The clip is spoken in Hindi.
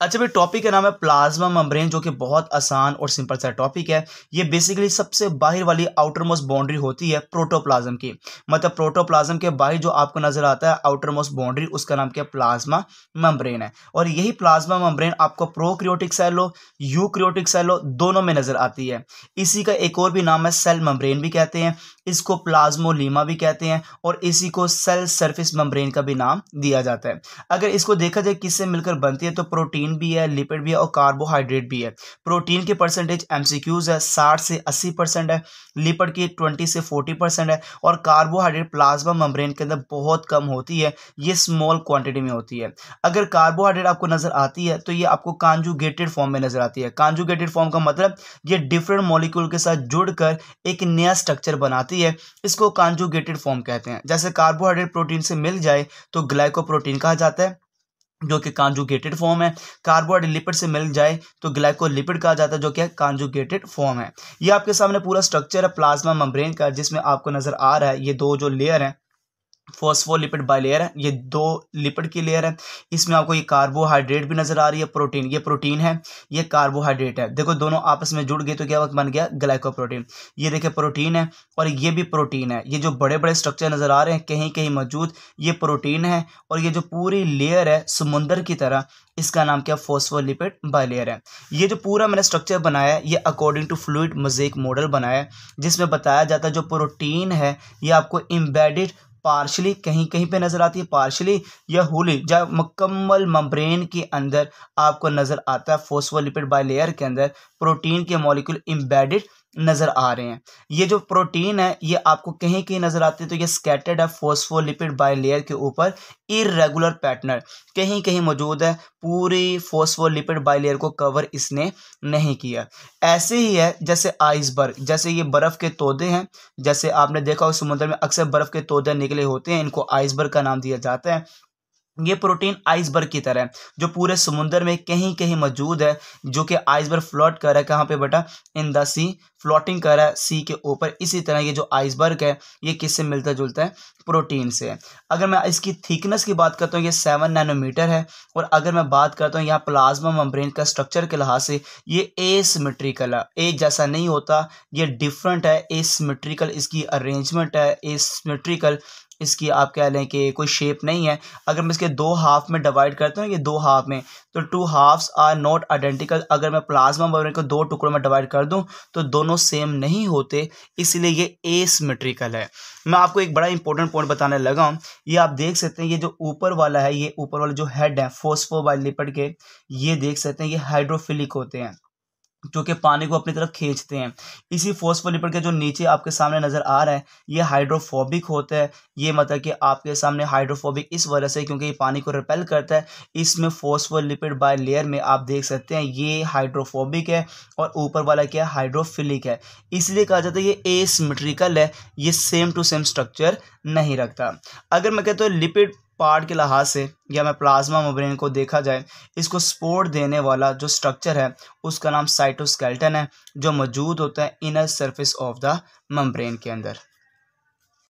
अच्छा भाई टॉपिक का नाम है प्लाज्मा मम्ब्रेन जो कि बहुत आसान और सिंपल सा टॉपिक है ये बेसिकली सबसे बाहर वाली आउटर मोस्ट बाउंड्री होती है प्रोटोप्लाज्म की मतलब प्रोटोप्लाज्म के बाहर जो आपको नजर आता है आउटर मोस्ट बाउंड्री उसका नाम क्या प्लाज्मा मम्ब्रेन है और यही प्लाज्मा मेम्ब्रेन आपको प्रोक्रियोटिक सेल हो यूक्रियोटिक सेल हो दोनों में नजर आती है इसी का एक और भी नाम है सेल मम्ब्रेन भी कहते हैं इसको प्लाज्मोलीमा भी कहते हैं और इसी को सेल सर्फिस मम्ब्रेन का भी नाम दिया जाता है अगर इसको देखा जाए किससे मिलकर बनती है तो प्रोटीन प्रोटीन भी है लिपिड भी है और कार्बोहाइड्रेट भी है प्रोटीन की परसेंटेज एमसीक्यूज है साठ से अस्सी परसेंट है लिपिड की ट्वेंटी से फोर्टी परसेंट है और कार्बोहाइड्रेट प्लाज्मा मम्ब्रेन के अंदर बहुत कम होती है ये स्मॉल क्वांटिटी में होती है अगर कार्बोहाइड्रेट आपको नजर आती है तो ये आपको कांजुगेटेड फॉर्म में नजर आती है कांजुगेटेड फॉर्म का मतलब ये डिफरेंट मॉलिक्यूल के साथ जुड़कर एक नया स्ट्रक्चर बनाती है इसको कांजुगेटेड फॉर्म कहते हैं जैसे कार्बोहाइड्रेट प्रोटीन से मिल जाए तो ग्लाइकोप्रोटीन कहा जाता है जो कि कॉन्जुगेटेड फॉर्म है कार्बोहाइड्रेट लिपिड से मिल जाए तो ग्लाइकोलिपिड कहा जाता है जो कि कॉन्जुगेटेड फॉर्म है ये आपके सामने पूरा स्ट्रक्चर है प्लाज्मा मेम्ब्रेन का जिसमें आपको नजर आ रहा है ये दो जो लेयर है फोस्फोलिपिड बाई लेयर है ये दो लिपिड की लेयर है इसमें आपको ये कार्बोहाइड्रेट भी नजर आ रही है प्रोटीन ये प्रोटीन है ये कार्बोहाइड्रेट है देखो दोनों आपस में जुड़ गए तो क्या बन गया ग्लाइकोप्रोटीन ये देखिए प्रोटीन है और ये भी प्रोटीन है ये जो बड़े बड़े स्ट्रक्चर नजर आ रहे हैं कहीं कहीं मौजूद ये प्रोटीन है और ये जो पूरी लेयर है समुंदर की तरह इसका नाम क्या फोस्फोलिपिड लेयर है ये जो पूरा मैंने स्ट्रक्चर बनाया है ये according to fluid mosaic model बनाया है जिसमें बताया जाता है जो प्रोटीन है ये आपको इम्बेडिड पार्शली कहीं कहीं पे नज़र आती है पार्शली या होली जब मुकम्मल मम्ब्रेन के अंदर आपको नज़र आता है फोस्फोलिपिड बाई लेयर के अंदर प्रोटीन के मॉलिक्यूल इम्बेडिड नज़र आ रहे हैं ये जो प्रोटीन है ये आपको कहीं कहीं नज़र आते हैं तो ये स्कैटर्ड है फोस्फोलिपिड बाई लेयर के ऊपर इरेगुलर पैटर्न कहीं कहीं मौजूद है पूरी फोस्फोलिपिड बाई लेयर को कवर इसने नहीं किया ऐसे ही है जैसे आइसबर्ग जैसे ये बर्फ़ के तोदे हैं जैसे आपने देखा हो समुद्र में अक्सर बर्फ़ के तोदे निकले होते हैं इनको आइसबर्ग का नाम दिया जाता है ये प्रोटीन आइसबर्ग की तरह है जो पूरे समुंदर में कहीं कहीं मौजूद है जो कि आइसबर्ग फ्लोट कर रहा है कहाँ पे बेटा इन द सी फ्लोटिंग कर रहा है सी के ऊपर इसी तरह ये जो आइसबर्ग है ये किससे मिलता जुलता है प्रोटीन से अगर मैं इसकी थिकनेस की बात करता हूँ ये सेवन नैनोमीटर है और अगर मैं बात करता हूँ यहाँ प्लाज्मा मम्ब्रेन का स्ट्रक्चर के लिहाज से ये एसमेट्रिकल है एक जैसा नहीं होता ये डिफरेंट है एसमेट्रिकल इसकी अरेंजमेंट है एसमेट्रिकल इसकी आप कह लें कि कोई शेप नहीं है अगर मैं इसके दो हाफ में डिवाइड करता हूँ ये दो हाफ में तो two halves are not identical अगर मैं प्लाज्मा मेम्ब्रेन को दो टुकड़ों में डिवाइड कर दूँ तो दोनों सेम नहीं होते इसलिए ये एसमेट्रिकल है मैं आपको एक बड़ा इंपॉर्टेंट पॉइंट बताने लगा हूँ ये आप देख सकते हैं ये जो ऊपर वाला है ये ऊपर वाला जो हेड है फोस्फोबाइलिपिड के ये देख सकते हैं ये हाइड्रोफिलिक होते हैं जो कि पानी को अपनी तरफ खींचते हैं इसी फोस्फोलिपिड के जो नीचे आपके सामने नज़र आ रहा है ये हाइड्रोफोबिक होता है ये मतलब कि आपके सामने हाइड्रोफोबिक इस वजह से क्योंकि ये पानी को रिपेल करता है इसमें फोस्फोलिपिड बाय लेयर में आप देख सकते हैं ये हाइड्रोफोबिक है और ऊपर वाला क्या है हाइड्रोफिलिक है इसलिए कहा जाता है ये एसमेट्रिकल है ये सेम टू सेम स्ट्रक्चर नहीं रखता अगर मैं कहता हूँ लिपिड पार्ट के लिहाज से या मैं प्लाज्मा मोब्रेन को देखा जाए इसको सपोर्ट देने वाला जो स्ट्रक्चर है उसका नाम साइटोस्केल्टन है जो मौजूद होता है inner surface of the membrane के अंदर